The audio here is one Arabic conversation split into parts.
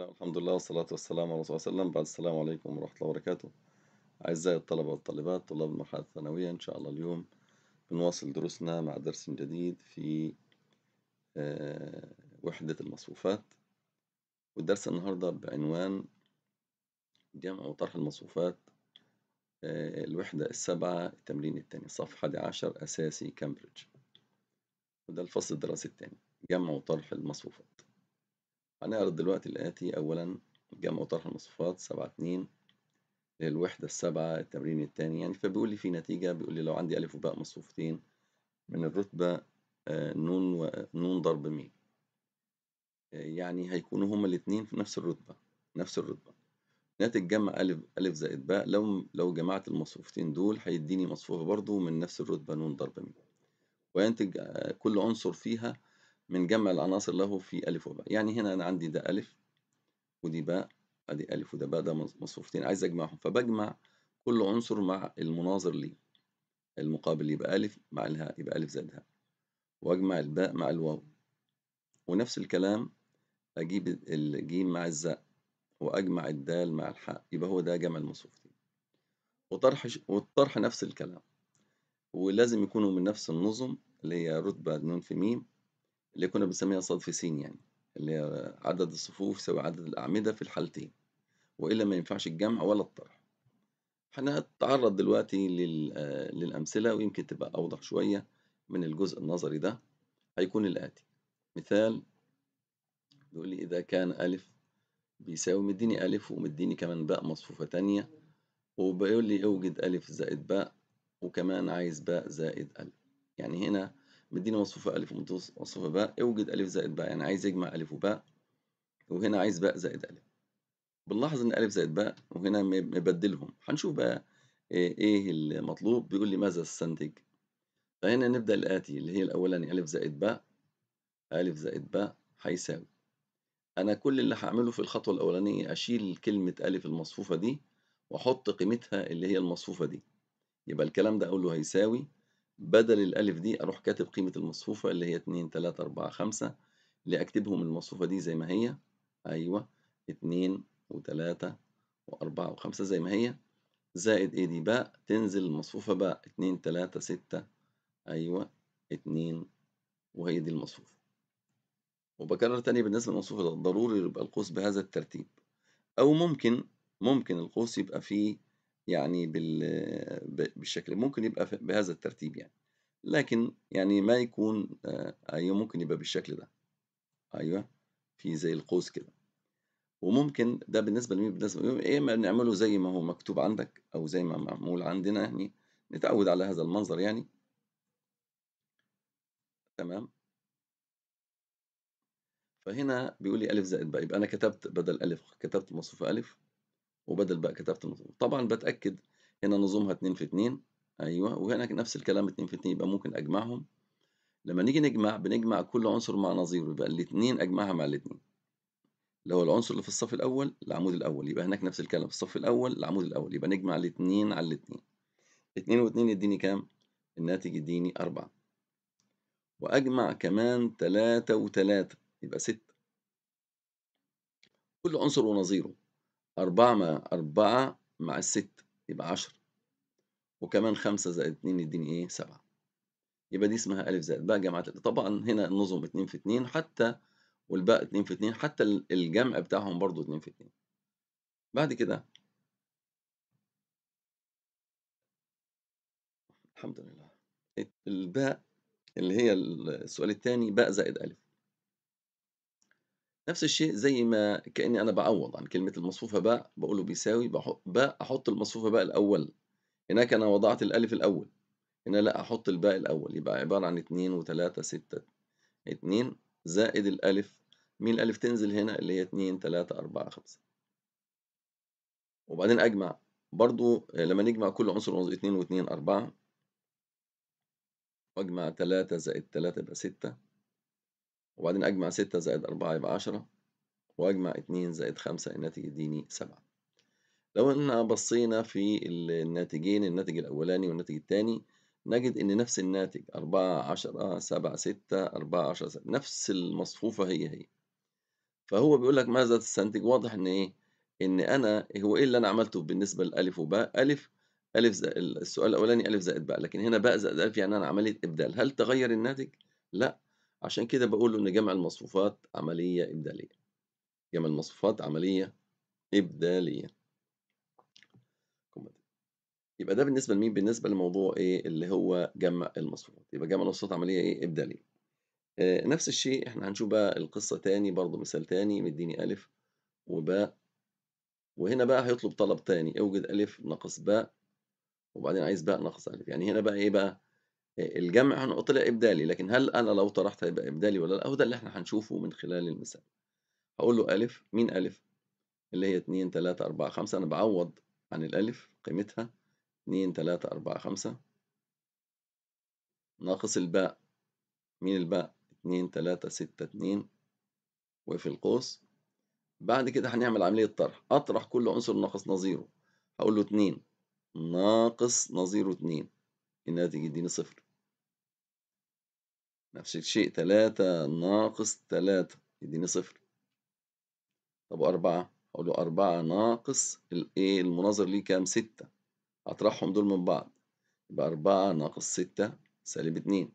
الله الحمد لله والصلاة والسلام على رسول الله صلى الله عليه وسلم بعد السلام عليكم ورحمة الله وبركاته أعزائي الطلبة والطالبات طلاب المرحلة الثانوية إن شاء الله اليوم بنواصل دروسنا مع درس جديد في آه، وحدة المصفوفات والدرس النهاردة بعنوان جمع وطرح المصفوفات آه، الوحدة السبعة التمرين الثاني صف 11 أساسي كامبريدج وده الفصل الدراسي الثاني جمع وطرح المصفوفات هنعرض دلوقتي الآتي أولا جمع وطرح المصفوفات سبعة اتنين للوحدة السبعة التمرين التاني يعني فبيقول لي في نتيجة بيقول لي لو عندي ألف وباء مصفوفتين من الرتبة آه، نون و... نون ضرب ميم يعني هيكونوا هما الاتنين في نفس الرتبة نفس الرتبة ناتج جمع ألف ألف زائد باء لو لو جمعت المصفوفتين دول هيديني مصفوفة برضو من نفس الرتبة نون ضرب ميم وينتج آه، كل عنصر فيها من جمع العناصر له في ألف وباء يعني هنا أنا عندي ده ألف ودي باء أدي ألف وده باء ده مصفوفتين عايز أجمعهم فبجمع كل عنصر مع المناظر ليه المقابل يبقى ألف مع الهاء يبقى ألف زائد هاء وأجمع الباء مع الواو ونفس الكلام أجيب الجيم مع الزاء وأجمع الدال مع الحاء يبقى هو ده جمع المصفوفتين وطرح والطرح نفس الكلام ولازم يكونوا من نفس النظم اللي هي رتبة نون في ميم اللي كنا بنسميها صدف س يعني اللي هي عدد الصفوف يساوي عدد الأعمدة في الحالتين وإلا ما ينفعش الجمع ولا الطرح هنتعرض دلوقتي للأمثلة ويمكن تبقى أوضح شوية من الجزء النظري ده هيكون الآتي مثال بيقول لي إذا كان ألف بيساوي مديني ألف ومديني كمان باء مصفوفة تانية وبيقول لي أوجد ألف زائد باء وكمان عايز باء زائد ألف يعني هنا مديني مصفوفة ألف ومصفوفة باء اوجد ألف زائد باء يعني عايز يجمع ألف وباء وهنا عايز باء زائد ألف بنلاحظ إن ألف زائد باء وهنا مبدلهم هنشوف بقى آه، إيه المطلوب بيقول لي ماذا استنتج فهنا نبدأ الآتي اللي هي الأولاني ألف زائد باء ألف زائد باء هيساوي أنا كل اللي هعمله في الخطوة الأولانية أشيل كلمة ألف المصفوفة دي وأحط قيمتها اللي هي المصفوفة دي يبقى الكلام ده أقوله هيساوي بدل الألف دي أروح كاتب قيمة المصفوفة اللي هي اتنين تلاتة أربعة خمسة اللي أكتبهم المصفوفة دي زي ما هي أيوة اتنين وتلاتة وأربعة وخمسة زي ما هي زائد إيه دي باء تنزل المصفوفة باء اتنين تلاتة ستة أيوة اتنين وهي دي المصفوفة وبكرر تاني بالنسبة للمصفوفة ضروري يبقى القوس بهذا الترتيب أو ممكن ممكن القوس يبقى فيه يعني بالشكل ممكن يبقى بهذا الترتيب يعني لكن يعني ما يكون آه، ايوه ممكن يبقى بالشكل ده ايوه في زي القوس كده وممكن ده بالنسبه لمين بالنسبه لمين ايه ما نعمله زي ما هو مكتوب عندك او زي ما معمول عندنا يعني نتعود على هذا المنظر يعني تمام فهنا بيقول لي ألف زائد باء يبقى أنا كتبت بدل ألف كتبت مصفوفة ألف وبدل بقى كتبت النظم طبعا بتأكد هنا نظمها 2 في 2 أيوه وهنا نفس الكلام 2 في 2 يبقى ممكن أجمعهم لما نيجي نجمع بنجمع كل عنصر مع نظيره يبقى الاثنين أجمعها مع الاثنين اللي هو العنصر اللي في الصف الأول العمود الأول يبقى هناك نفس الكلام في الصف الأول العمود الأول يبقى نجمع الاثنين على الاثنين 2 و2 يديني كام؟ الناتج يديني 4 وأجمع كمان 3 و3 يبقى 6 كل عنصر ونظيره أربعة مع أربعة مع الست يبقى عشرة وكمان خمسة زائد اتنين يديني إيه سبعة يبقى دي اسمها أ زائد باء جمعت طبعا هنا النظم اتنين في اتنين حتى والباء اتنين في اتنين حتى الجمع بتاعهم برضو اتنين في اتنين بعد كده الحمد لله الباء اللي هي السؤال الثاني باء زائد ألف نفس الشيء زي ما كأني أنا بعوض عن كلمة المصفوفة باء بقوله بيساوي باء أحط المصفوفة باء الأول هناك أنا وضعت الألف الأول هنا لا أحط الباء الأول يبقى عبارة عن اتنين وتلاتة ستة اتنين زائد الألف مين الألف تنزل هنا اللي هي اتنين تلاتة أربعة خمسة وبعدين أجمع برضو لما نجمع كل عنصر عنصر اتنين واتنين أربعة وأجمع تلاتة زائد تلاتة يبقى ستة وبعدين أجمع ستة زائد أربعة يبقى عشرة وأجمع اتنين زائد خمسة الناتج يديني سبعة لو إحنا بصينا في الناتجين الناتج الأولاني والناتج الثاني نجد إن نفس الناتج أربعة عشرة سبعة ستة أربعة عشرة سبعة نفس المصفوفة هي هي فهو بيقول لك ماذا تستنتج واضح إن إيه إن أنا هو إيه اللي أنا عملته بالنسبة لألف وباء ألف ألف زائد السؤال الأولاني ألف زائد باء لكن هنا باء زائد ألف يعني أنا عملية إبدال هل تغير الناتج؟ لأ عشان كده بقول إن جمع المصفوفات عملية إبدالية جمع المصفوفات عملية إبدالية يبقى ده بالنسبة لمين؟ بالنسبة لموضوع إيه اللي هو جمع المصفوفات يبقى جمع المصفوفات عملية إيه إبدالية آه نفس الشيء إحنا هنشوف بقى القصة تاني برضه مثال تاني مديني ألف وباء وهنا بقى هيطلب طلب تاني اوجد ألف ناقص باء وبعدين عايز باء ناقص ألف يعني هنا بقى إيه بقى؟ الجمع هنا طلع إبدالي لكن هل أنا لو طرحت هيبقى إبدالي ولا لا؟ هو ده اللي احنا هنشوفه من خلال المثال. هقول له ألف مين ألف؟ اللي هي 2 3 4 5 أنا بعوض عن الألف قيمتها 2 3 4 5 ناقص الباء مين الباء؟ 2 3 6 2 وفي القوس بعد كده هنعمل عملية طرح أطرح كل عنصر ناقص نظيره هقول له 2 ناقص نظيره 2 الناتج يديني صفر نفس الشيء تلاتة ناقص تلاتة يديني صفر طب أربعة أقول له أربعة ناقص الإيه المناظر ليه كام ستة أطرحهم دول من بعض يبقى أربعة ناقص ستة سالب اتنين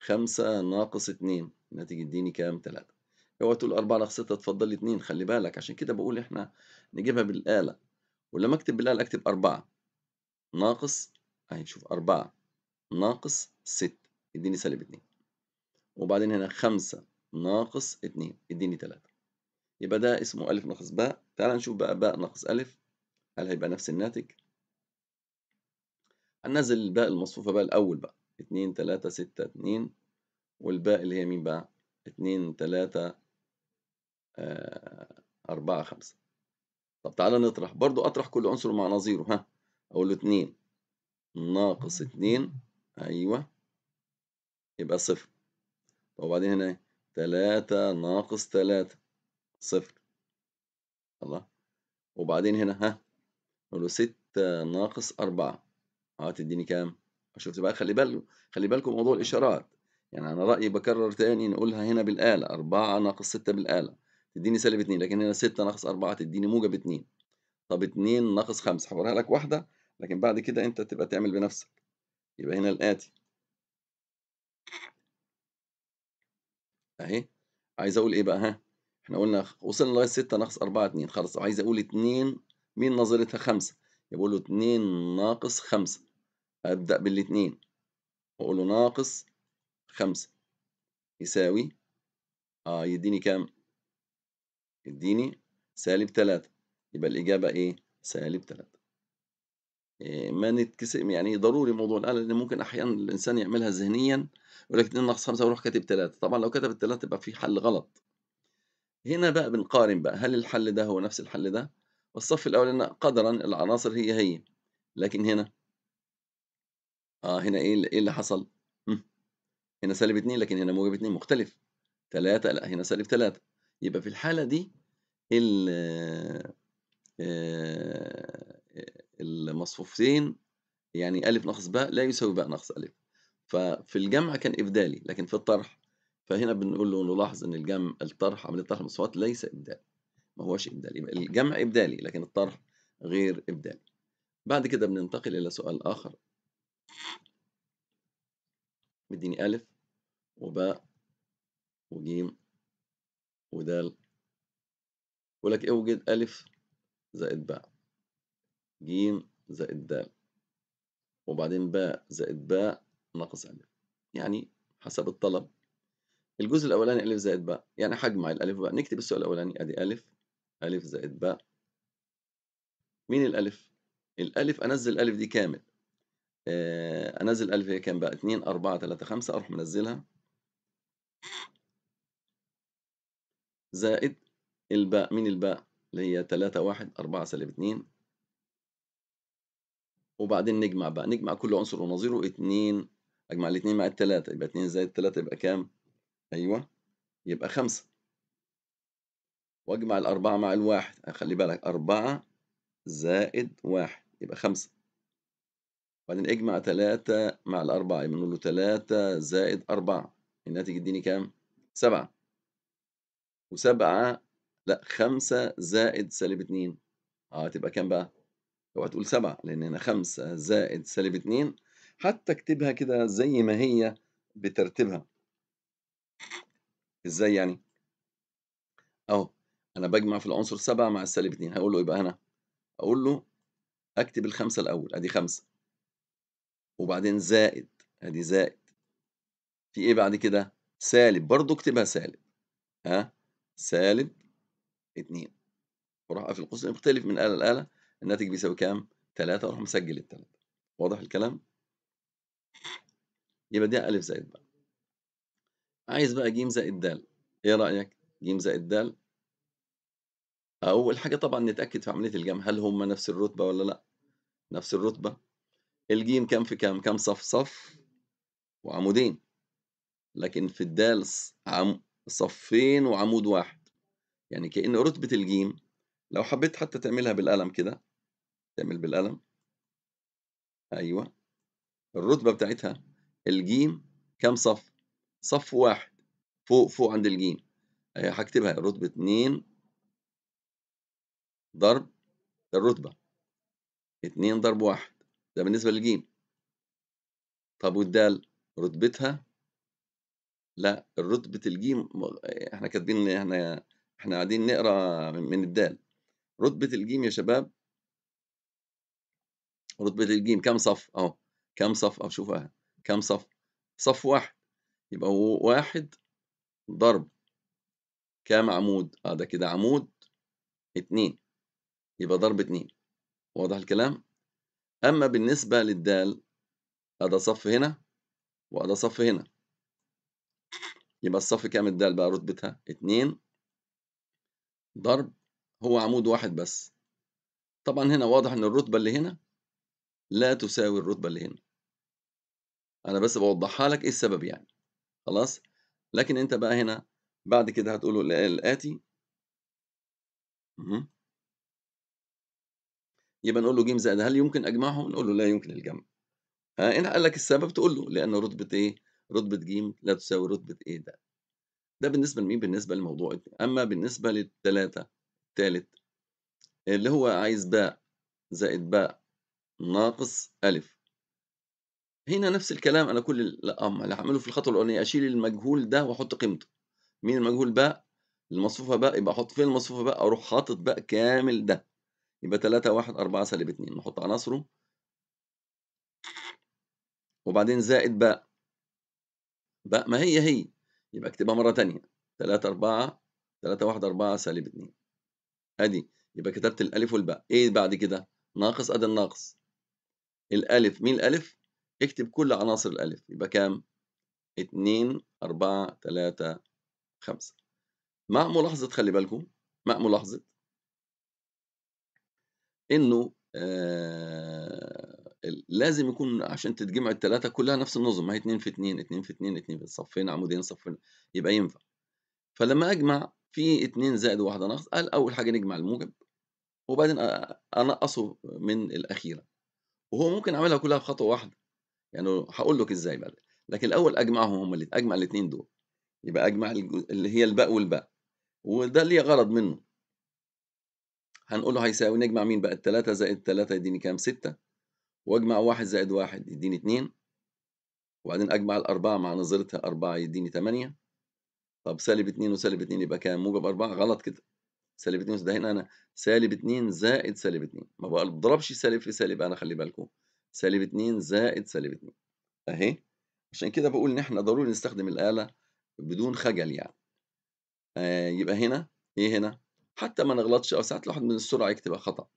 خمسة ناقص اتنين الناتج يديني كام تلاتة اوعى تقول أربعة ناقص ستة تفضل لي اتنين خلي بالك عشان كده بقول إحنا نجيبها بالآلة ولما أكتب بالآلة أكتب أربعة ناقص أهي شوف أربعة ناقص ستة يديني سالب 2 وبعدين هنا 5 ناقص 2 يديني 3 يبقى ده اسمه ألف ناقص باء تعال نشوف بقى باء ناقص ألف هل هيبقى نفس الناتج هننزل الباء المصفوفة بقى الأول بقى اتنين تلاتة ستة اتنين والباء اللي هي مين بقى اتنين تلاتة 4 آه، أربعة خمسة طب تعالى نطرح برضو أطرح كل عنصر مع نظيره ها أقول له اتنين ناقص اتنين أيوه يبقى صفر وبعدين هنا إيه؟ تلاتة ناقص تلاتة صفر الله وبعدين هنا ها نقول له ستة ناقص أربعة هتديني آه، كام؟ شفت بقى خلي بالكم خلي بالكم موضوع الإشارات يعني أنا رأيي بكرر تاني نقولها هنا بالآلة أربعة ناقص ستة بالآلة تديني سالب اتنين لكن هنا ستة ناقص أربعة تديني موجب اتنين طب اتنين ناقص خمسة هقولها لك واحدة لكن بعد كده أنت تبقى تعمل بنفسك يبقى هنا الآتي اهي عايز اقول ايه بقى ها احنا قلنا وصلنا لغايه 6 ناقص 4 2 خلاص عايز اقول 2 مين نظرتها 5 يبقى له 2 ناقص 5 ابدا بالاثنين واقول له ناقص 5 يساوي اه يديني كام يديني سالب 3 يبقى الاجابه ايه سالب 3 آه، ما نتكسب يعني ضروري موضوع الآلة لان ممكن احيانا الانسان يعملها ذهنيا يقول لك 2 ناقص 5 ويروح كاتب 3 طبعا لو كتب 3 يبقى في حل غلط هنا بقى بنقارن بقى هل الحل ده هو نفس الحل ده والصف الأول الاولاني قدرا العناصر هي هي لكن هنا اه هنا ايه ايه اللي حصل هنا سالب 2 لكن هنا موجب 2 مختلف 3 لا هنا سالب 3 يبقى في الحاله دي ال آه، آه، المصفوفتين يعني ألف ناقص باء لا يساوي باء ناقص ألف ففي الجمع كان إبدالي لكن في الطرح فهنا بنقول له نلاحظ إن الجمع الطرح عملية طرح المصفوفات ليس إبدالي ما هوش إبدالي الجمع إبدالي لكن الطرح غير إبدالي بعد كده بننتقل إلى سؤال آخر مديني ألف وباء وجيم ودال ولك اوجد ألف زائد باء ج زائد د وبعدين باء زائد باء ناقص ألف يعني حسب الطلب الجزء الأولاني ألف زائد باء يعني هجمع الألف وباء نكتب السؤال الأولاني أدي ألف ألف زائد باء مين الألف؟ الألف أنزل الألف دي كامل آه أنزل ألف هي كام بقى؟ 2 4 3 5 أروح منزلها زائد الباء مين الباء؟ اللي هي 3 1 4 سالب 2 وبعدين نجمع بقى نجمع كل عنصر ونظيره اتنين اجمع الاتنين مع التلاتة يبقى اتنين زائد تلاتة يبقى كام؟ ايوه يبقى خمسة واجمع الأربعة مع الواحد خلي بالك أربعة زائد واحد يبقى خمسة وبعدين اجمع تلاتة مع الأربعة يبقى نقول له تلاتة زائد أربعة الناتج يديني كام؟ سبعة وسبعة لأ خمسة زائد سالب اتنين اه تبقى كام بقى؟ اوعى تقول سبعة لأن هنا خمسة زائد سالب اتنين حتى اكتبها كده زي ما هي بترتيبها ازاي يعني؟ اهو أنا بجمع في العنصر سبعة مع السالب اتنين هقول له يبقى هنا أقول له أكتب الخمسة الأول أدي خمسة وبعدين زائد أدي زائد في إيه بعد كده؟ سالب برضه اكتبها سالب ها سالب اتنين وراح في القوس مختلف من آلة لآلة الناتج بيساوي كام؟ 3 أروح مسجل التلاتة واضح الكلام؟ يبقى دي ا زائد بقى عايز بقى ج زائد د إيه رأيك؟ ج زائد د أول حاجة طبعا نتأكد في عملية الجمع هل هما نفس الرتبة ولا لأ؟ نفس الرتبة الجيم كام في كام؟ كام صف صف وعمودين لكن في الدال عم صفين وعمود واحد يعني كأن رتبة الجيم لو حبيت حتى تعملها بالقلم كده تعمل بالقلم ايوه الرتبه بتاعتها الجيم كام صف صف واحد فوق فوق عند الجيم آه، هكتبها رتبه 2 ضرب الرتبه 2 ضرب واحد ده بالنسبه للجيم طب والدال رتبتها لا رتبه الجيم احنا كاتبين احنا احنا قاعدين نقرا من الدال رتبه الجيم يا شباب رتبة الجيم كم صف اهو كم صف اهو شوفها كم صف صف واحد يبقى واحد ضرب كام عمود اه ده كده عمود اتنين يبقى ضرب اتنين واضح الكلام اما بالنسبة للدال ادى صف هنا وادى صف هنا يبقى الصف كام الدال بقى رتبتها اتنين ضرب هو عمود واحد بس طبعا هنا واضح ان الرتبة اللي هنا لا تساوي الرتبة اللي هنا أنا بس بوضحها لك إيه السبب يعني خلاص لكن أنت بقى هنا بعد كده هتقول الآتي يبقى نقول له جيم زائد هل يمكن أجمعهم؟ نقول له لا يمكن الجمع ها آه، إن قال لك السبب تقول له لأن رتبة إيه؟ رتبة جيم لا تساوي رتبة إيه ده ده بالنسبة لمين؟ بالنسبة لموضوع أما بالنسبة للتلاتة الثالث اللي هو عايز باء زائد باء ناقص ألف هنا نفس الكلام أنا كل لا أما اللي هعمله في الخطوة الأولانية أشيل المجهول ده وأحط قيمته مين المجهول باء المصفوفة باء يبقى أحط فين المصفوفة باء أروح حاطط باء كامل ده يبقى 3 1 4 سالب 2 نحط عناصره وبعدين زائد باء باء ما هي هي يبقى اكتبها مرة تانية 3 4 3 1 4 سالب 2 أدي يبقى كتبت الألف والباء إيه بعد كده؟ ناقص أدي الناقص الألف مين الألف؟ اكتب كل عناصر الألف يبقى كام؟ 2 4 3 5 مع ملاحظة خلي بالكم مع ملاحظة إنه آه لازم يكون عشان تتجمع الثلاثة كلها نفس النظم ما هي 2 في 2 2 في 2 2 في صفين عمودين صفين يبقى ينفع فلما أجمع في 2 زائد واحدة ناقص قال أول حاجة نجمع الموجب وبعدين أنقصه من الأخيرة وهو ممكن اعملها كلها بخطوه واحده يعني هقول لك ازاي بقى لكن الاول اجمعهم هم اللي اجمع الاثنين دول يبقى اجمع اللي هي الباء والباء وده ليه غرض منه هنقوله هيساوي نجمع مين بقى الثلاثة زائد ثلاثة يديني كام ستة واجمع واحد زائد واحد يديني اتنين وبعدين اجمع الاربعة مع نظرتها اربعة يديني تمانية طب سالب اتنين وسالب اتنين يبقى كام موجب اربعة غلط كده سالب 2 ده هنا انا سالب 2 زائد سالب 2 ما بضربش سالب في سالب انا خلي بالكم سالب 2 زائد سالب 2 اهي عشان كده بقول ان احنا ضروري نستخدم الاله بدون خجل يعني آه يبقى هنا ايه هنا حتى ما نغلطش او ساعات الواحد من السرعه يكتبها خطا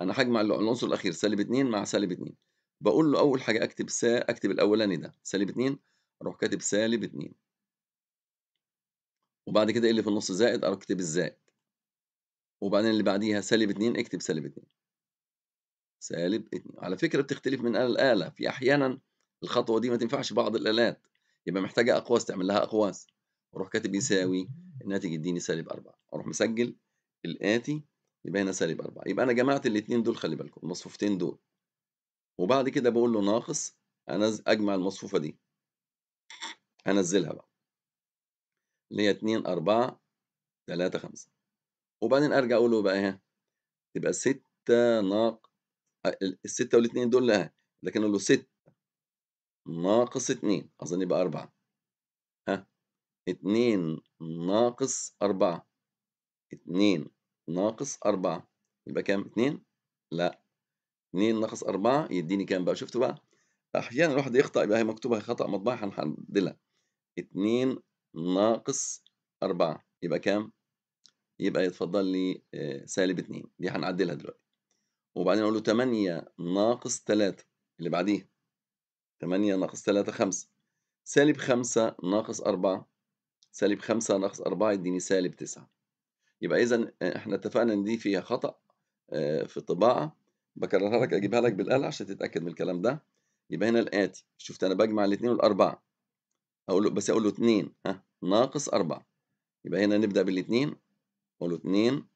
انا هجمع العنصر الاخير سالب 2 مع سالب 2 بقول له اول حاجه اكتب سا اكتب الاولاني ده سالب 2 اروح كاتب سالب 2 وبعد كده إيه اللي في النص زائد اروح الزائد وبعدين اللي بعديها سالب 2 اكتب سالب 2 سالب 2 على فكرة بتختلف من آلة لآلة في أحيانا الخطوة دي ما تنفعش بعض الآلات يبقى محتاجة أقواس تعمل لها أقواس أروح كاتب يساوي الناتج يديني سالب 4 أروح مسجل الآتي يبقى هنا سالب 4 يبقى أنا جمعت الاثنين دول خلي بالكم المصفوفتين دول وبعد كده بقول له ناقص أنا أجمع المصفوفة دي انزلها بقى اللي هي 2 4 3 5 وبعدين ارجع اقوله بقى اهي تبقى 6 ناقص الستة والاتنين دول لها لكن اقول له 6 ناقص 2 اظن يبقى 4 ها 2 ناقص 4 2 ناقص 4 يبقى كام 2 لا 2 ناقص 4 يديني كام بقى شفتوا بقى احيانا الواحد يخطا يبقى هي مكتوبه خطا مطبعي هنحدلها 2 ناقص 4 يبقى كام يبقى يتفضل لي آه، سالب 2 دي هنعدلها دلوقتي وبعدين اقول له 8 ناقص 3 اللي بعديه 8 ناقص 3 5 سالب 5 ناقص 4 سالب 5 ناقص 4 يديني سالب 9 يبقى اذا آه، احنا اتفقنا ان دي فيها خطأ آه، في الطباعة بكررها لك اجيبها لك بالآلة عشان تتأكد من الكلام ده يبقى هنا الآتي شفت أنا بجمع الاثنين والأربعة أقول له بس أقول له 2 ها ناقص 4 يبقى هنا نبدأ بالاثنين وله اتنين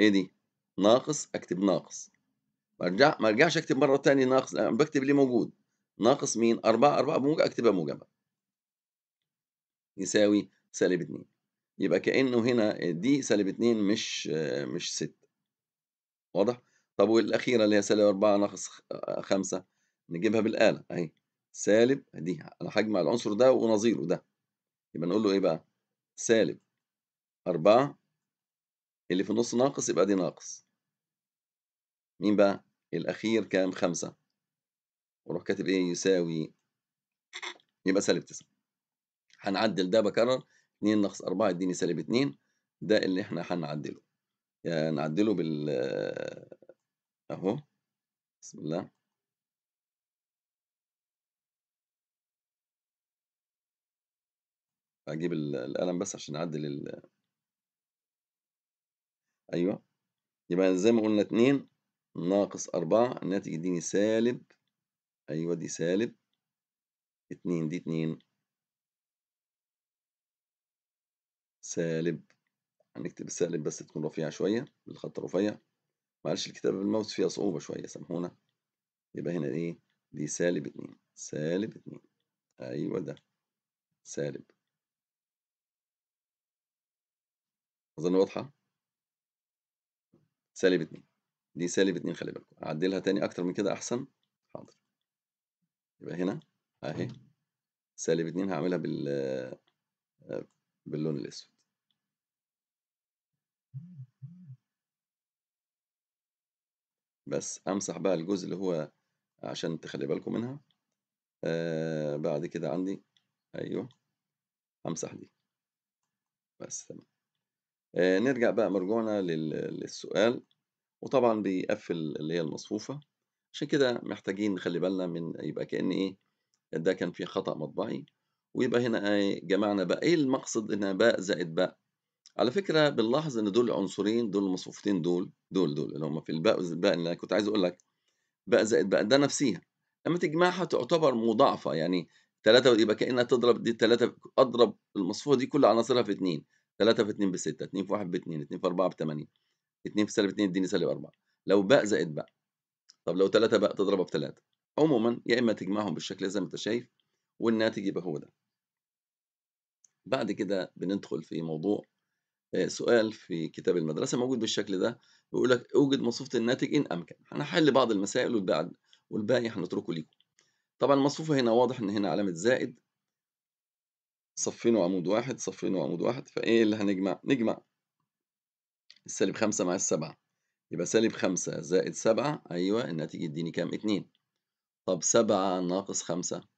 ايه دي ناقص اكتب ناقص برجع ما ارجعش اكتب مره تانية ناقص بكتب ليه موجود ناقص مين أربعة أربعة بموجب اكتبها موجبه يساوي سالب اتنين يبقى كانه هنا دي سالب اتنين مش مش ستة واضح طب والاخيره اللي هي سالب أربعة ناقص خمسة نجيبها بالاله اهي سالب دي على حجم العنصر ده ونظيره ده يبقى نقول له ايه بقى سالب أربعة اللي في النص ناقص يبقى دي ناقص مين بقى الأخير كام خمسة وروح كاتب إيه يساوي يبقى سالب تسعة هنعدل ده بكرر اتنين ناقص أربعة يديني سالب اتنين ده اللي احنا هنعدله يعني نعدله بال أهو بسم الله أجيب القلم بس عشان أعدل أيوه يبقى زي ما قلنا اتنين ناقص أربعة الناتج يديني سالب أيوه دي سالب اتنين دي اتنين سالب هنكتب السالب بس تكون رفيعة شوية بالخط رفيع معلش الكتابة بالماوس فيها صعوبة شوية سامحونا يبقى هنا ايه دي سالب اتنين سالب اتنين أيوه ده سالب أظن واضحة سالب 2 دي سالب 2 خلي بالكم اعدلها تاني اكتر من كده احسن حاضر يبقى هنا اهي سالب 2 هعملها بال آه، باللون الاسود بس امسح بقى الجزء اللي هو عشان تخلي بالكم منها آه بعد كده عندي ايوه امسح دي بس تمام آه، نرجع بقى مرجوعنا للسؤال وطبعا بيقفل اللي هي المصفوفة عشان كده محتاجين نخلي بالنا من يبقى كأن إيه ده كان فيه خطأ مطبعي ويبقى هنا إيه جمعنا بقى إيه المقصد إنها باء زائد باء على فكرة بنلاحظ إن دول عنصرين دول المصفوفتين دول دول دول اللي هم في الباء والباء اللي أنا كنت عايز أقول لك باء زائد باء ده نفسيها لما تجمعها تعتبر مضاعفة يعني ثلاثة يبقى كأنها تضرب دي ثلاثة أضرب المصفوفة دي كل عناصرها في اتنين 3 في 2 ب 6 2 في 1 ب 2 2 في 4 ب 8 2 في سالب 2 يديني سالب 4 لو ب زائد ب طب لو 3 ب تضربها ب 3 عموما يا اما تجمعهم بالشكل زي ما انت شايف والناتج يبقى هو ده بعد كده بندخل في موضوع آه، سؤال في كتاب المدرسة موجود بالشكل ده بيقول لك اوجد مصفوفة الناتج إن أمكن هنحل بعض المسائل والباقي هنتركه ليكم طبعا المصفوفة هنا واضح إن هنا علامة زائد صفين وعمود واحد صفين وعمود واحد فايه اللي هنجمع نجمع السالب خمسة مع السبعة يبقى سالب خمسة زائد سبعة أيوة الناتج يديني كام اتنين طب سبعة ناقص خمسة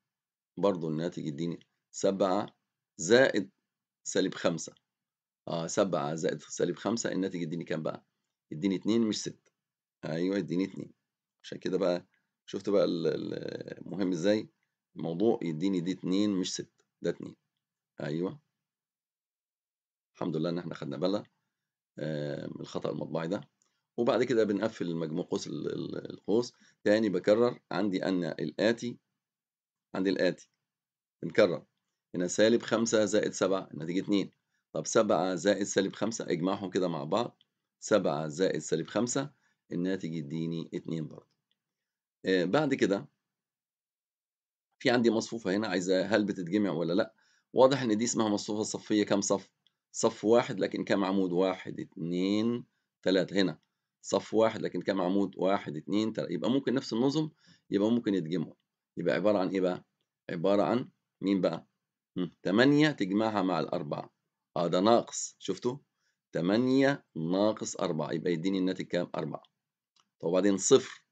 برضو الناتج يديني سبعة زائد سالب خمسة اه سبعة زائد سالب خمسة الناتج يديني كام بقى يديني اتنين مش ستة أيوة يديني اتنين عشان كده بقى شفت بقى المهم ازاي الموضوع يديني دي اتنين مش ستة ده اتنين ايوه الحمد لله ان احنا خدنا بالنا من الخطا المطبعي ده وبعد كده بنقفل مجموع قوس القوس تاني بكرر عندي ان الاتي عندي الاتي بنكرر هنا سالب خمسة زائد سبعة النتيجة 2 طب سبعة زائد سالب خمسة اجمعهم كده مع بعض سبعة زائد سالب خمسة الناتج يديني 2 برضه آه بعد كده في عندي مصفوفة هنا عايزة هل بتتجمع ولا لأ واضح إن دي اسمها مصفوفة صفية كام صف؟ صف واحد لكن كام عمود؟ واحد اتنين تلاتة هنا صف واحد لكن كام عمود؟ واحد اتنين تلاتة يبقى ممكن نفس النظم يبقى ممكن يدجمهم يبقى عبارة عن إيه بقى؟ عبارة عن مين بقى؟ تمانية تجمعها مع الأربعة أه ده ناقص شفتوا؟ تمانية ناقص أربعة يبقى يديني الناتج كام؟ أربعة طب وبعدين صفر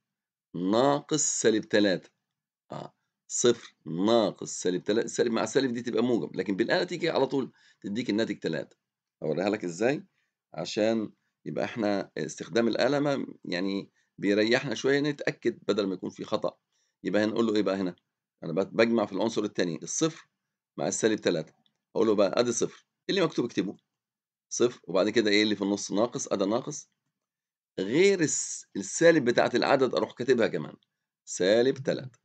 ناقص سالب تلاتة أه صفر ناقص سالب 3 سالب مع سالب دي تبقى موجب لكن بالاله تيجي على طول تديك الناتج 3 اوريها لك ازاي عشان يبقى احنا استخدام الاله ما يعني بيريحنا شويه نتاكد بدل ما يكون في خطا يبقى هنقول له ايه بقى هنا انا بجمع في العنصر الثاني الصفر مع السالب 3 اقول له بقى ادي صفر إيه اللي مكتوب اكتبه صفر وبعد كده ايه اللي في النص ناقص ادي ناقص غير السالب بتاعت العدد اروح كاتبها كمان سالب 3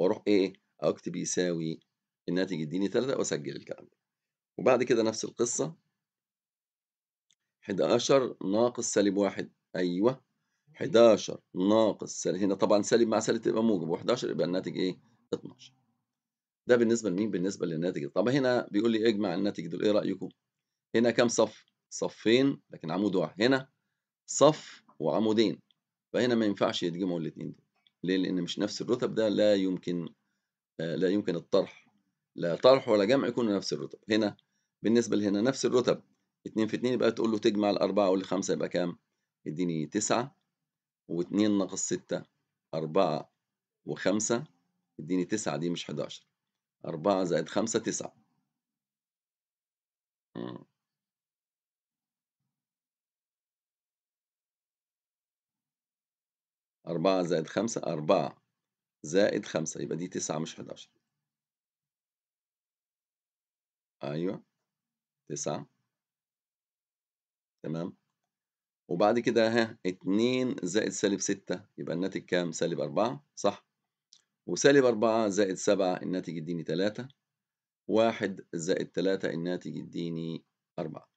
واروح إيه،, ايه اكتب يساوي الناتج يديني 3 واسجل الكلام ده وبعد كده نفس القصه 11 ناقص سالب 1 ايوه 11 ناقص سالب هنا طبعا سالب مع سالب تبقى موجب و11 يبقى الناتج ايه 12 ده بالنسبه لمين بالنسبه للناتج طب هنا بيقول لي اجمع الناتج دول ايه رايكم هنا كام صف صفين لكن عمود واحد هنا صف وعمودين فهنا ما ينفعش يتجمعوا الاثنين دول ليه لان مش نفس الرتب ده لا يمكن آه، لا يمكن الطرح لا طرح ولا جمع يكون نفس الرتب هنا بالنسبه لهنا نفس الرتب 2 في 2 يبقى تقول له تجمع الاربعه أو له 5 يبقى كام اديني 9 و2 ناقص 6 4 و5 اديني 9 دي مش 11 4 زائد 5 9 أربعة زائد خمسة أربعة زائد خمسة يبقى دي تسعة مش حداشر أيوة تسعة تمام وبعد كده ها اتنين زائد سالب ستة يبقى الناتج كام سالب أربعة صح وسالب أربعة زائد سبعة الناتج يديني تلاتة واحد زائد تلاتة الناتج يديني أربعة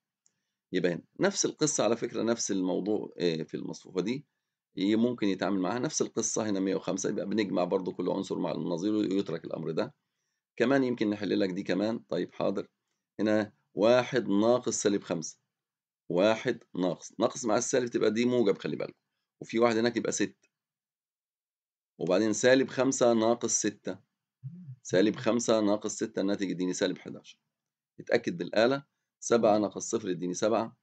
يبقى هنا نفس القصة على فكرة نفس الموضوع آه، في المصفوفة دي إيه، ممكن يتعامل معها نفس القصة هنا 105 يبقى بنجمع برضو كل عنصر مع النظير ويترك الأمر ده كمان يمكن نحل لك دي كمان طيب حاضر هنا واحد ناقص سالب خمسة واحد ناقص ناقص مع السالب تبقى دي موجب خلي بالك وفي واحد هناك يبقى ستة وبعدين سالب خمسة ناقص ستة سالب خمسة ناقص ستة الناتج يديني سالب 11 اتأكد بالآلة سبعة ناقص صفر يديني سبعة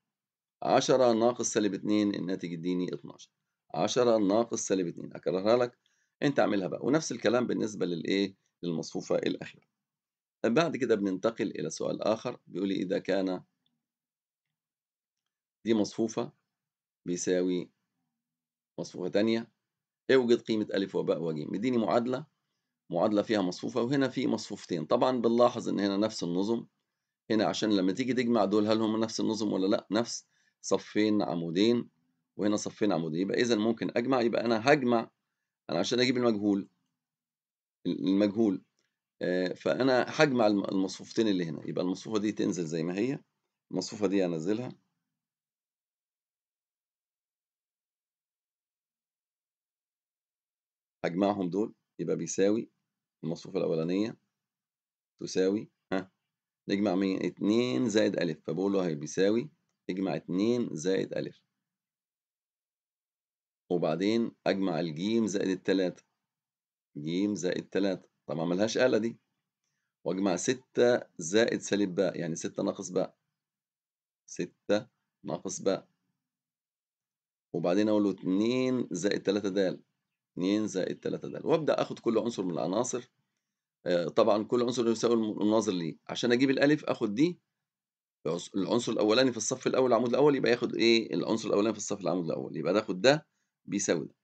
عشرة ناقص سالب اتنين الناتج يديني 12 10 ناقص سالب 2 اكررها لك انت اعملها بقى ونفس الكلام بالنسبه للايه للمصفوفه الاخيره بعد كده بننتقل الى سؤال اخر بيقول لي اذا كان دي مصفوفه بيساوي مصفوفه تانية اوجد قيمه ا وباء وجيم مديني معادله معادله فيها مصفوفه وهنا في مصفوفتين طبعا بنلاحظ ان هنا نفس النظم هنا عشان لما تيجي تجمع دول هل هم نفس النظم ولا لا نفس صفين عمودين وهنا صفين عمودي يبقى إذا ممكن أجمع يبقى أنا هجمع أنا عشان أجيب المجهول المجهول فأنا هجمع المصفوفتين اللي هنا يبقى المصفوفة دي تنزل زي ما هي المصفوفة دي أنزلها هجمعهم دول يبقى بيساوي المصفوفة الأولانية تساوي ها نجمع مين؟ اتنين زائد ا فبقول له هي بيساوي اجمع اتنين زائد ا وبعدين أجمع الجيم زائد التلاتة جيم زائد تلاتة طب ما ملهاش آلة دي وأجمع ستة زائد سالب باء يعني ستة ناقص باء ستة ناقص باء وبعدين أقول له اتنين زائد تلاتة دال اتنين زائد تلاتة دال وأبدأ آخد كل عنصر من العناصر آه، طبعا كل عنصر يساوي المناظر ليه عشان أجيب الألف آخد دي العنصر الأولاني في الصف الأول العمود الأول يبقى ياخد إيه العنصر الأولاني في الصف العمود الأول يبقى ده آخد ده بيساوي ده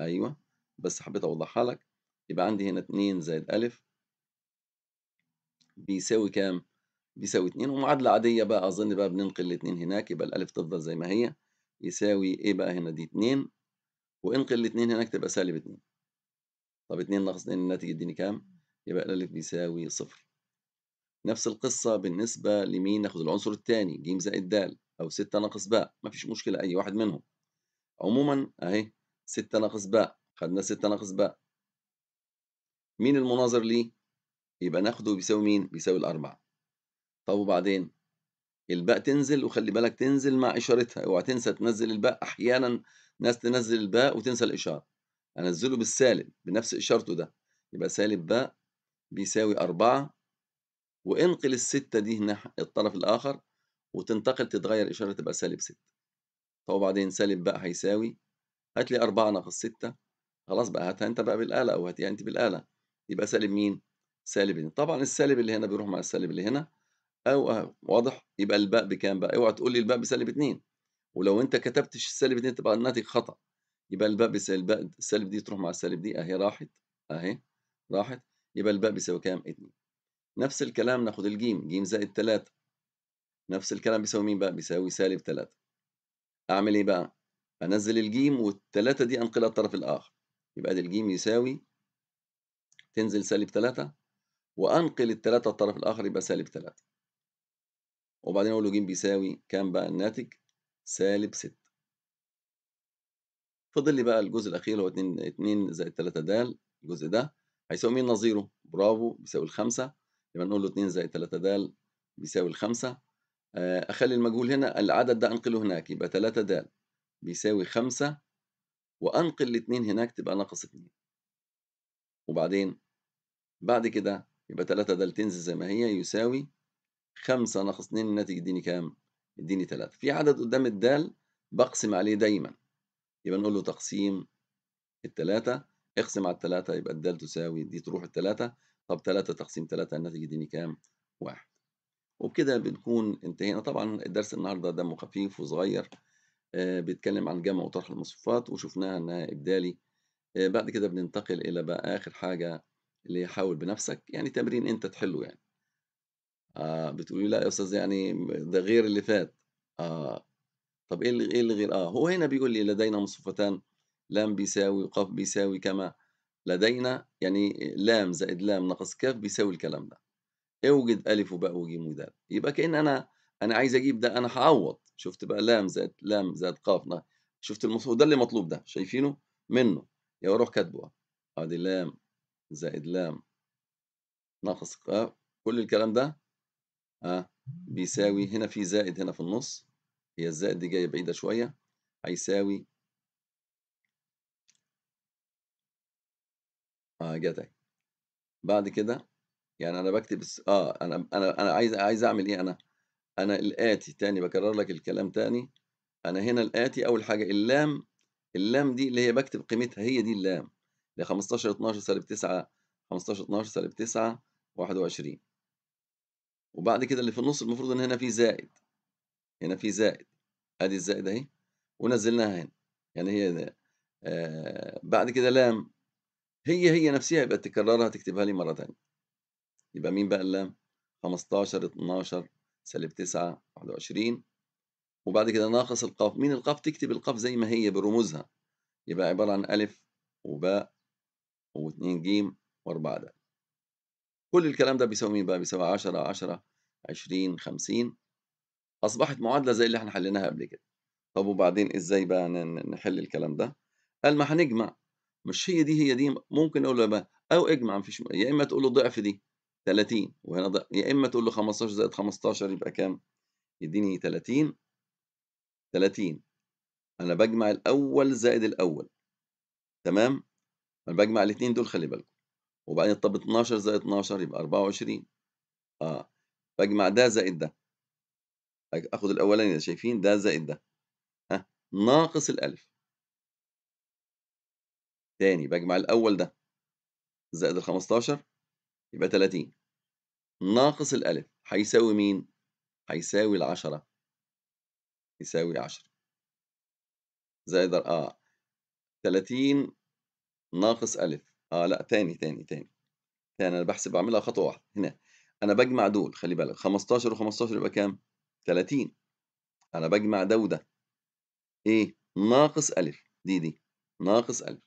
ايوه بس حبيت اوضحها لك يبقى عندي هنا 2 زائد الف بيساوي كام بيساوي 2 ومعادله عاديه بقى اظن بقى بننقل الاتنين هناك يبقى الالف تفضل زي ما هي يساوي ايه بقى هنا دي 2 وانقل الاتنين هناك تبقى سالب 2 طب 2 ناقص 2 الناتج يديني كام يبقى الالف بيساوي صفر نفس القصة بالنسبة لمين ناخد العنصر الثاني ج زائد د أو 6 ناقص ب مفيش مشكلة أي واحد منهم عموما اهي 6 ناقص باء خدنا 6 ناقص باء مين المناظر ليه يبقى ناخده بيساوي مين بيساوي الأربعة طب وبعدين الباء تنزل وخلي بالك تنزل مع إشارتها اوعى تنسى تنزل الباء أحيانا ناس تنزل الباء وتنسى الإشارة أنزله بالسالب بنفس إشارته ده يبقى سالب باء بيساوي أربعة وانقل الستة دي هنا الطرف الآخر وتنتقل تتغير إشارة تبقى سالب ستة فهو بعدين سالب بقى هيساوي هات لي 4 ناقص 6 خلاص بقى هاتها انت بقى بالآلة أو هاتيها انت بالآلة يبقى سالب مين؟ سالب هنا طبعا السالب اللي هنا بيروح مع السالب اللي هنا أو واضح يبقى الباء بكام بقى؟ اوعى تقول لي الباء بسالب 2 ولو انت كتبتش السالب 2 تبقى الناتج خطأ يبقى الباء بسالب السالب دي تروح مع السالب دي أهي راحت أهي راحت يبقى الباء بيساوي كام؟ 2 نفس الكلام ناخد الجيم جيم زائد 3 نفس الكلام بيساوي مين بقى؟ بيساوي سالب 3 اعمل ايه بقى انزل الجيم والتلاتة دي انقلها الطرف الاخر يبقى دي الجيم يساوي تنزل سالب تلاتة وانقل التلاتة الطرف الاخر يبقى سالب تلاتة وبعدين اقول له جيم بيساوي كام بقى الناتج سالب ستة فضل لي بقى الجزء الاخير هو 2 2 زائد 3 د الجزء ده هيساوي مين نظيره برافو بيساوي الخمسة يبقى نقول له 2 زائد 3 د بيساوي الخمسة آه، أخلي المجهول هنا العدد ده أنقله هناك يبقى 3 د بيساوي 5 وأنقل الاثنين هناك تبقى ناقص 2 وبعدين بعد كده يبقى 3 د تنزل زي ما هي يساوي 5 ناقص 2 الناتج يديني كام؟ يديني 3 في عدد قدام الدال بقسم عليه دايما يبقى نقول له تقسيم التلاتة اقسم على التلاتة يبقى الدال تساوي دي تروح التلاتة طب تلاتة تقسيم تلاتة الناتج يديني كام؟ واحد وبكده بنكون انتهينا طبعا الدرس النهارده دمه خفيف وصغير آه، بيتكلم عن جمع وطرح المصفوفات وشفناها انها ابدالي آه، بعد كده بننتقل الى بقى اخر حاجه اللي حاول بنفسك يعني تمرين انت تحله يعني آه بتقولي لا يا استاذ يعني ده غير اللي فات آه طب ايه اللي ايه اللي غير اه هو هنا بيقول لي لدينا مصفوفتان لام بيساوي قاف بيساوي كما لدينا يعني لام زائد لام ناقص كاف بيساوي الكلام ده اوجد الف وباء وجيم ودال يبقى كأن انا انا عايز اجيب ده انا هعوض شفت بقى لام زائد لام زائد قاف شفت المطلوب ده اللي مطلوب ده شايفينه منه يا اروح كاتبه ادي لام زائد لام ناقص قاف كل الكلام ده اه بيساوي هنا في زائد هنا في النص هي الزائد دي جايه بعيده شويه هيساوي اه جت بعد كده يعني انا بكتب اه انا انا انا عايز عايز اعمل ايه انا انا الاتي تاني بكرر لك الكلام تاني انا هنا الاتي اول حاجه اللام اللام دي اللي هي بكتب قيمتها هي دي اللام اللي 15 12 سالب 9 15 12 سالب 9 21 وبعد كده اللي في النص المفروض ان هنا في زائد هنا في زائد ادي الزائد اهي ونزلناها هنا يعني هي ده. آه بعد كده لام هي هي نفسها يبقى تكررها تكتبها لي مره ثانيه يبقى مين بقى اللام 15 12 سالب 9 21 وبعد كده ناقص القاف مين القاف تكتب القاف زي ما هي برموزها يبقى عبارة عن ألف وباء واتنين و وأربعة د كل الكلام ده بيساوي مين بقى بيساوي 10 10 20 50 أصبحت معادلة زي اللي احنا حليناها قبل كده طب وبعدين ازاي بقى نحل الكلام ده قال ما هنجمع مش هي دي هي دي ممكن اقول له بقى او اجمع مفيش يا اما تقول له ضعف دي 30 وهنا ده يا اما تقول له 15 زائد 15 يبقى كام يديني 30 30 انا بجمع الاول زائد الاول تمام انا بجمع الاثنين دول خلي بالكم وبعدين طب 12 زائد 12 يبقى 24 اه بجمع ده زائد ده اخد الاولاني ده شايفين ده زائد ده ها ناقص الالف تاني بجمع الاول ده زائد ال 15 يبقى 30 ناقص الألف هيساوي مين؟ هيساوي العشرة يساوي عشرة زائد اه تلاتين ناقص ألف اه لا تاني تاني تاني تاني أنا بحسب بعملها خطوة واحدة هنا أنا بجمع دول خلي بالك خمستاشر وخمستاشر يبقى كام؟ تلاتين أنا بجمع ده وده إيه؟ ناقص ألف دي دي ناقص ألف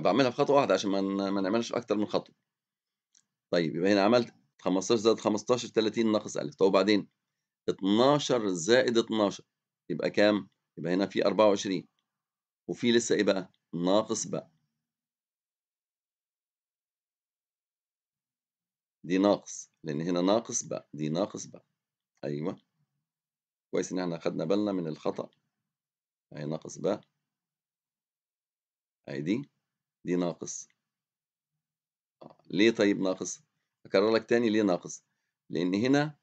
بعملها بخطوة واحدة عشان ما نعملش أكتر من خطوة طيب يبقى هنا عملت 15 زائد 15 30 ناقص ألف طب وبعدين 12 زائد 12 يبقى كام؟ يبقى هنا في 24 وفي لسه إيه بقى؟ ناقص بقى دي ناقص لأن هنا ناقص بقى دي ناقص بقى أيوه كويس إن احنا خدنا بالنا من الخطأ أهي ناقص بقى أهي دي دي ناقص ليه طيب ناقص اكرر لك تاني ليه ناقص لان هنا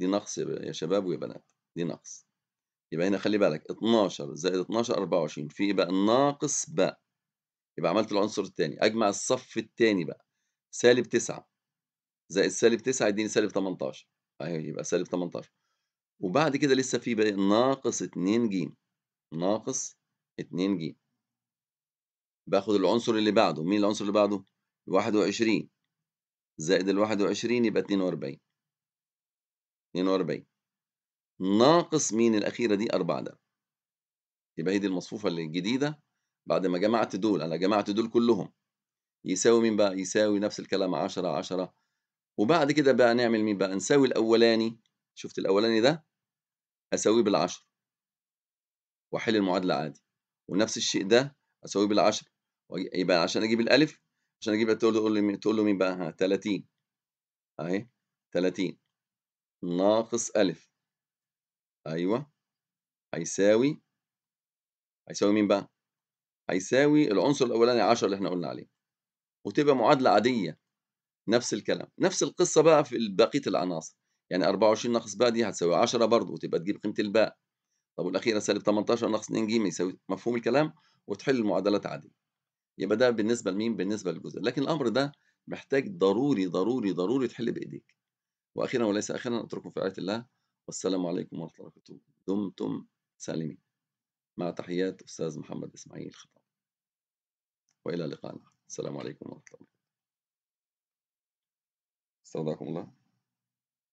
دي ناقص يا شباب ويا بنات دي ناقص يبقى هنا خلي بالك 12 زائد 12 24 في بقى ناقص ب يبقى عملت العنصر الثاني اجمع الصف الثاني بقى سالب 9 زائد سالب 9 يديني سالب 18 اهي يبقى سالب 18 وبعد كده لسه في بقى ناقص 2 ج ناقص 2 ج باخد العنصر اللي بعده مين العنصر اللي بعده واحد وعشرين زائد الواحد وعشرين يبقى اتنين وأربعين اتنين وأربعين ناقص مين الأخيرة دي أربعة ده يبقى هي دي المصفوفة الجديدة بعد ما جمعت دول أنا جمعت دول كلهم يساوي مين بقى يساوي نفس الكلام عشرة عشرة وبعد كده بقى نعمل مين بقى نساوي الأولاني شفت الأولاني ده أساويه بالعشر وأحل المعادلة عادي ونفس الشيء ده أساويه بالعشر يبقى عشان أجيب الألف عشان اجيبها تقول له تقول له تقول له مين بقى ها 30 اهي 30 ناقص الف ايوه هيساوي هيساوي مين بقى هيساوي العنصر الاولاني 10 اللي احنا قلنا عليه وتبقى معادله عاديه نفس الكلام نفس القصه بقى في بقيه العناصر يعني 24 ناقص باء دي هتساوي 10 برضه وتبقى تجيب قيمه الباء طب والاخيره سالب 18 ناقص 2 ج يساوي مفهوم الكلام وتحل المعادلات عاديه يبقى ده بالنسبه لمين بالنسبه للجزء لكن الامر ده محتاج ضروري ضروري ضروري تحل بايديك واخيرا وليس اخيرا اترككم في رعايه الله والسلام عليكم ورحمه الله وبركاته دمتم سالمين مع تحيات استاذ محمد اسماعيل خطاب والى اللقاء السلام عليكم ورحمه الله استودعكم الله